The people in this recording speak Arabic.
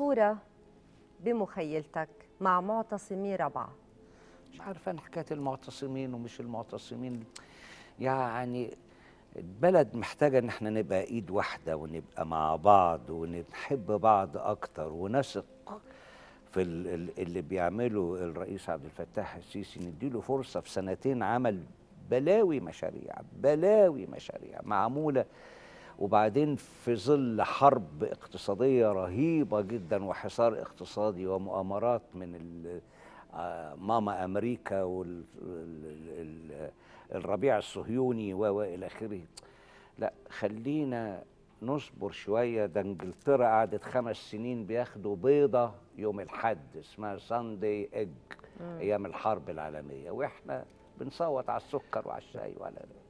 صورة بمخيلتك مع معتصمي ربعة مش عارفة أنا حكاية المعتصمين ومش المعتصمين يعني البلد محتاجة إن احنا نبقى إيد واحدة ونبقى مع بعض ونحب بعض أكتر ونثق في اللي بيعمله الرئيس عبد الفتاح السيسي نديله فرصة في سنتين عمل بلاوي مشاريع بلاوي مشاريع معمولة وبعدين في ظل حرب اقتصادية رهيبة جدا وحصار اقتصادي ومؤامرات من آه، ماما أمريكا والربيع الصهيوني وإلى آخره لا خلينا نصبر شوية ده انجلترا قعدت خمس سنين بياخدوا بيضة يوم الحد اسمها ساندي اج ايام الحرب العالمية واحنا بنصوت على السكر وعلى الشاي وعلى